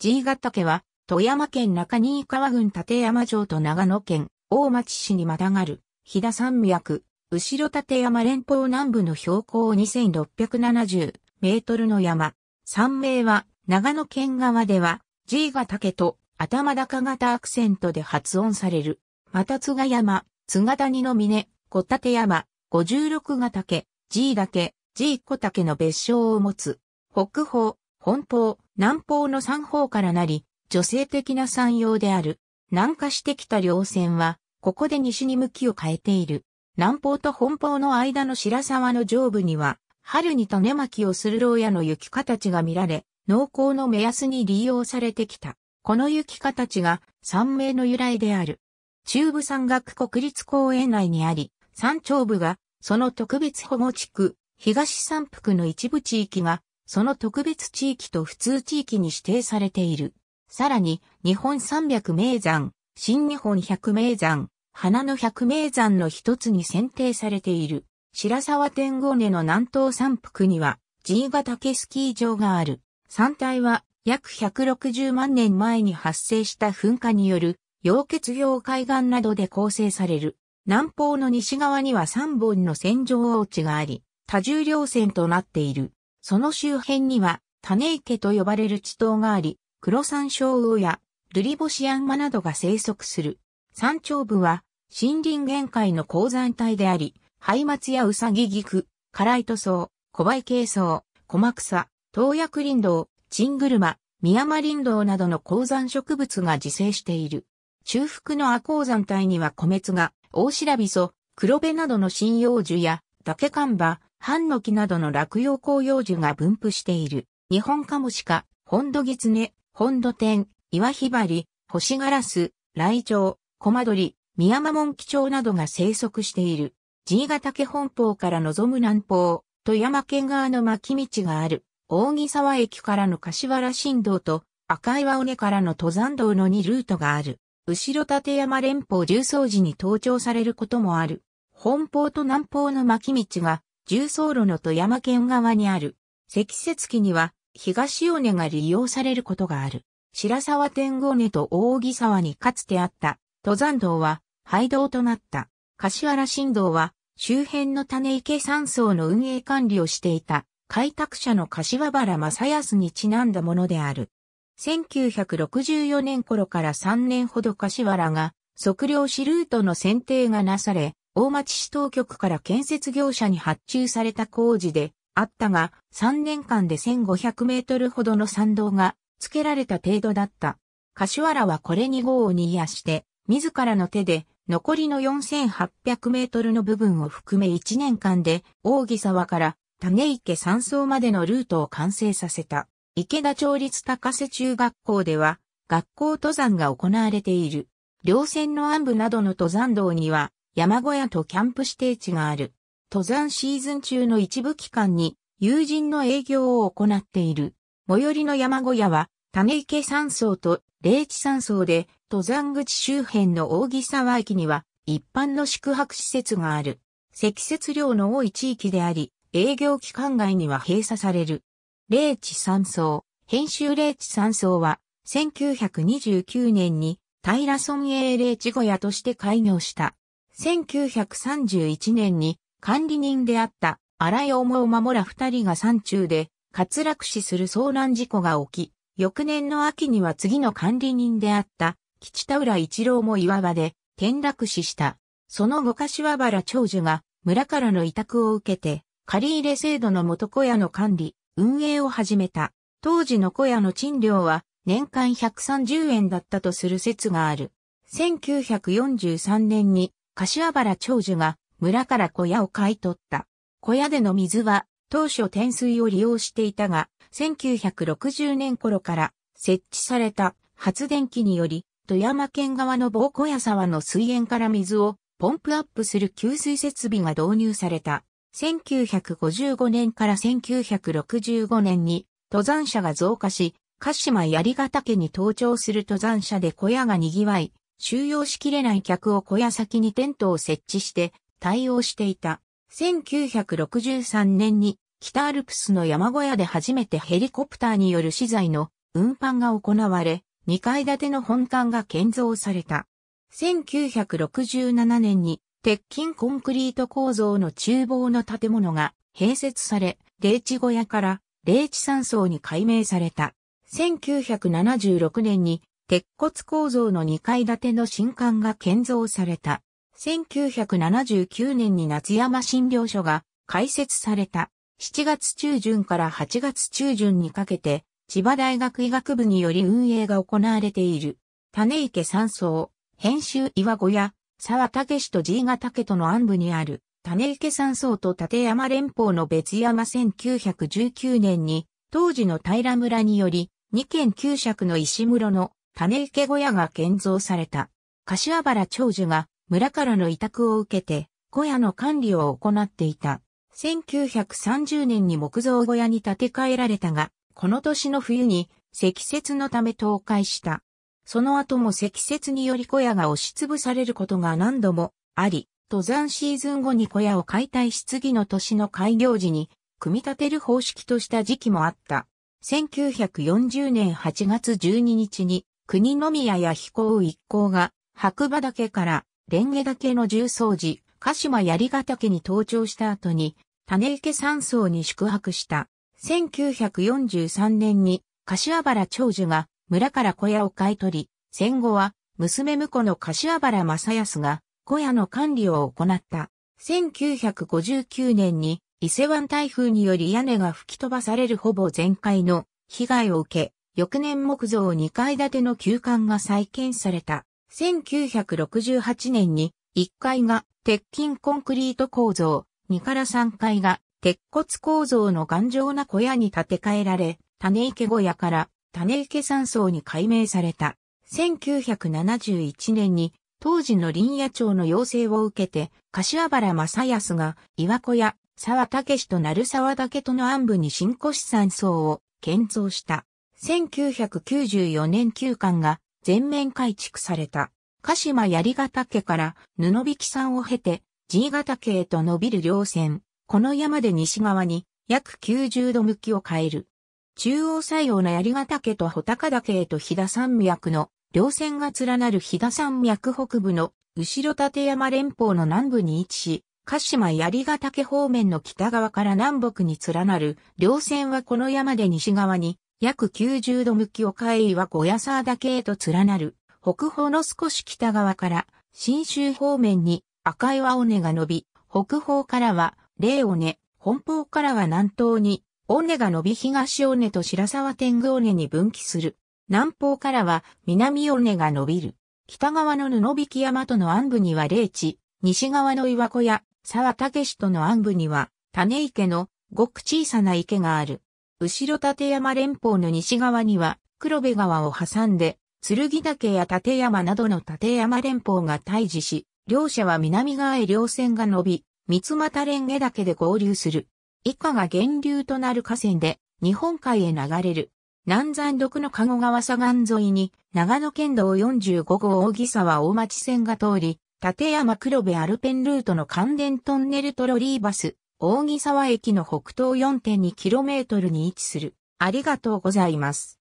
G ヶ岳は、富山県中新川郡立山城と長野県大町市にまたがる、飛騨山脈、後ろ立山連峰南部の標高2670メートルの山。山名は、長野県側では、G ヶ岳と頭高型アクセントで発音される。また津賀山、津賀谷の峰、小立山、五十六ヶ岳、G 岳、G 小岳の別称を持つ。北方、本方、南方の三方からなり、女性的な山陽である。南下してきた稜線は、ここで西に向きを変えている。南方と本方の間の白沢の上部には、春に種まきをする牢屋の雪形が見られ、農耕の目安に利用されてきた。この雪形が山名の由来である。中部山岳国立公園内にあり、山頂部がその特別保護地区、東山腹の一部地域がその特別地域と普通地域に指定されている。さらに、日本三百名山、新日本百名山、花の百名山の一つに選定されている。白沢天狗根の南東山腹には、G 型岳スキー場がある。山体は、約160万年前に発生した噴火による、溶血業海岸などで構成される。南方の西側には3本の線状落ちがあり、多重稜線となっている。その周辺には、種池と呼ばれる地頭があり、黒山椒魚やルリボシアンマなどが生息する。山頂部は森林限界の鉱山帯であり、ハイマツやウサギギク、カライトソウ、コバイケイソウ、コマクサ、東薬林道、チングルマ、ミヤマ林道などの鉱山植物が自生している。中腹のコ鉱山帯には米津が、オオラビびク黒部などの針葉樹や竹寒葉、藩の木などの落葉紅葉樹が分布している。日本カモシカ、ホンドギツネ、ホンドテン、岩ひばり、ホシガラス、ライチョウ、コマドリ、ミヤマモンキチョウなどが生息している。G ヶ岳本邦から望む南方、富山県側の巻道がある、扇沢駅からの柏原新道と赤岩尾根からの登山道の2ルートがある。後ろ立山連峰重曹寺に登頂されることもある。本方と南方の巻道が、重走路の富山県側にある。積雪期には、東尾根が利用されることがある。白沢天後根と大木沢にかつてあった登山道は廃道となった。柏原新道は周辺の種池山荘の運営管理をしていた開拓者の柏原正康にちなんだものである。1964年頃から3年ほど柏原が測量士ルートの選定がなされ、大町市当局から建設業者に発注された工事であったが、3年間で1500メートルほどの参道が付けられた程度だった。柏原はこれに号を煮やして、自らの手で残りの4800メートルの部分を含め1年間で大木沢から種池山荘までのルートを完成させた。池田町立高瀬中学校では学校登山が行われている。稜線の暗部などの登山道には山小屋とキャンプ指定地がある。登山シーズン中の一部期間に友人の営業を行っている。最寄りの山小屋は種池山荘と霊地山荘で登山口周辺の大木沢駅には一般の宿泊施設がある。積雪量の多い地域であり、営業期間外には閉鎖される。霊地山荘、編集霊地山荘は1929年に平村営霊地小屋として開業した。1931年に管理人であった荒井大を守ら二人が山中で滑落死する遭難事故が起き、翌年の秋には次の管理人であった吉田浦一郎も岩場で転落死した。その後柏原長寿が村からの委託を受けて借り入れ制度の元小屋の管理、運営を始めた。当時の小屋の賃料は年間130円だったとする説がある。1943年に柏原長寿が村から小屋を買い取った。小屋での水は当初天水を利用していたが、1960年頃から設置された発電機により、富山県側の某小屋沢の水源から水をポンプアップする給水設備が導入された。1955年から1965年に登山者が増加し、鹿島槍ヶ岳に登頂する登山者で小屋が賑わい、収容しきれない客を小屋先にテントを設置して対応していた。1963年に北アルプスの山小屋で初めてヘリコプターによる資材の運搬が行われ、2階建ての本館が建造された。1967年に鉄筋コンクリート構造の厨房の建物が併設され、霊地小屋から霊地山荘に改名された。1976年に鉄骨構造の2階建ての新館が建造された。1979年に夏山診療所が開設された。7月中旬から8月中旬にかけて、千葉大学医学部により運営が行われている。種池山荘、編集岩小屋、沢武氏と G が武との暗部にある、種池山荘と立山連峰の別山1919年に、当時の平村により、2軒旧尺の石室の種池小屋が建造された。柏原長寿が村からの委託を受けて小屋の管理を行っていた。1930年に木造小屋に建て替えられたが、この年の冬に積雪のため倒壊した。その後も積雪により小屋が押しつぶされることが何度もあり、登山シーズン後に小屋を解体し次の年の開業時に組み立てる方式とした時期もあった。1940年8月12日に国宮や飛行一行が、白馬岳から蓮華岳の重曹寺、鹿島槍ヶ岳に登頂した後に、種池山荘に宿泊した。1943年に、柏原長寿が村から小屋を買い取り、戦後は娘婿の柏原正康が小屋の管理を行った。1959年に伊勢湾台風により屋根が吹き飛ばされるほぼ全壊の被害を受け、翌年木造2階建ての旧館が再建された。1968年に1階が鉄筋コンクリート構造、2から3階が鉄骨構造の頑丈な小屋に建て替えられ、種池小屋から種池山荘に改名された。1971年に当時の林野町の要請を受けて、柏原正康が岩小屋、沢武と鳴沢岳との暗部に新古市山荘を建造した。1994年旧館が全面改築された。鹿島槍ヶ岳から布引山を経て G ヶ岳へと伸びる稜線。この山で西側に約90度向きを変える。中央作用の槍ヶ岳と穂高岳へと飛騨山脈の稜線が連なる飛騨山脈北部の後ろ立山連峰の南部に位置し、鹿島槍ヶ岳方面の北側から南北に連なる稜線はこの山で西側に約90度向きを海位は小屋沢岳へと連なる、北方の少し北側から、新州方面に赤岩尾根が伸び、北方からは、霊尾根、本方からは南東に、尾根が伸び東尾根と白沢天狗尾根に分岐する。南方からは南尾根が伸びる。北側の布引山との暗部には霊地、西側の岩小屋、沢武との暗部には、種池のごく小さな池がある。後立山連峰の西側には黒部川を挟んで、剣岳や立山などの立山連峰が対峙し、両者は南側へ両線が伸び、三俣連下岳で合流する。以下が源流となる河川で、日本海へ流れる。南山独の加護川左岸沿いに、長野県道45号大木沢大町線が通り、立山黒部アルペンルートの関電トンネルトロリーバス、大木沢駅の北東 4.2km に位置する。ありがとうございます。